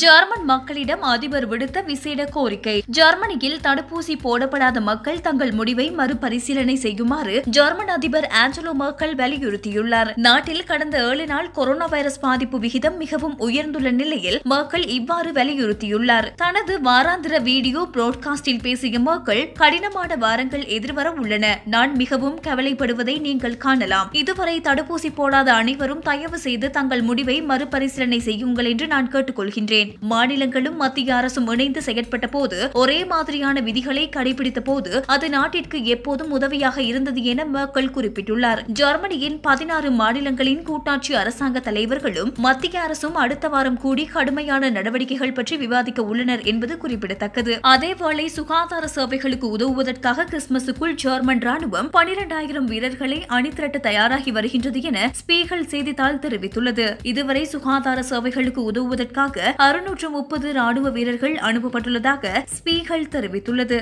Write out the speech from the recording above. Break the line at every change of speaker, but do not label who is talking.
German மக்களிடம் அதிபர் விடுத்த விசேட கோரிக்கை ஜெர்மனியில் தடுப்பூசி போடப்படாத மக்கள் தங்கள் முடிவை மறுபரிசீலனை செய்யுமாறு ஜெர்மன் அதிபர் ஆஞ்சலோ மக்கள் வலியுறுத்தியுள்ளார் நாட்டில் கடந்த ஏழு நாள் கொரோனா வைரஸ் பாதிப்பு விகிதம் மிகவும் உயர்ந்துள்ள நிலையில் மக்கள் இவ்வாறு வலியுறுத்தியுள்ளார் தனது வாராந்திர வீடியோ புரோட்காஸ்டில் பேசிய மக்கள் கடினமான வாரங்கள் எதிர்வர உள்ளன நான் மிகவும் கவலைப்படுவதை நீங்கள் காணலாம் இதுவரை தடுப்பூசி போடாத அனைவரும் தயவு செய்து தங்கள் முடிவை மறுபரிசீலனை செய்யுங்கள் என்று நான் கேட்டுக்கொள்கின்றேன் தெரிவிக்கிறேன் மாநிலங்களும் மத்திய அரசும் இணைந்து செயற்பட்ட போது ஒரே மாதிரியான விதிகளை கடைபிடித்த போது அது நாட்டிற்கு எப்போதும் உதவியாக இருந்தது என மக்கள் குறிப்பிட்டுள்ளார் ஜெர்மனியின் பதினாறு மாநிலங்களின் கூட்டாட்சி அரசாங்க தலைவர்களும் மத்திய அரசும் அடுத்த வாரம் கூடி கடுமையான நடவடிக்கைகள் பற்றி விவாதிக்க உள்ளனர் என்பது குறிப்பிடத்தக்கது அதேவேளை சுகாதார சேவைகளுக்கு உதவுவதற்காக கிறிஸ்துமஸுக்குள் ஜெர்மன் ராணுவம் பனிரெண்டாயிரம் வீரர்களை அணிதிரட்ட தயாராகி வருகின்றது என ஸ்பீகல் செய்தித்தாள் தெரிவித்துள்ளது இதுவரை சுகாதார சேவைகளுக்கு உதவுவதற்காக அறுநூற்று முப்பது ராணுவ வீரர்கள் அனுப்பப்பட்டுள்ளதாக ஸ்பீகல் தெரிவித்துள்ளது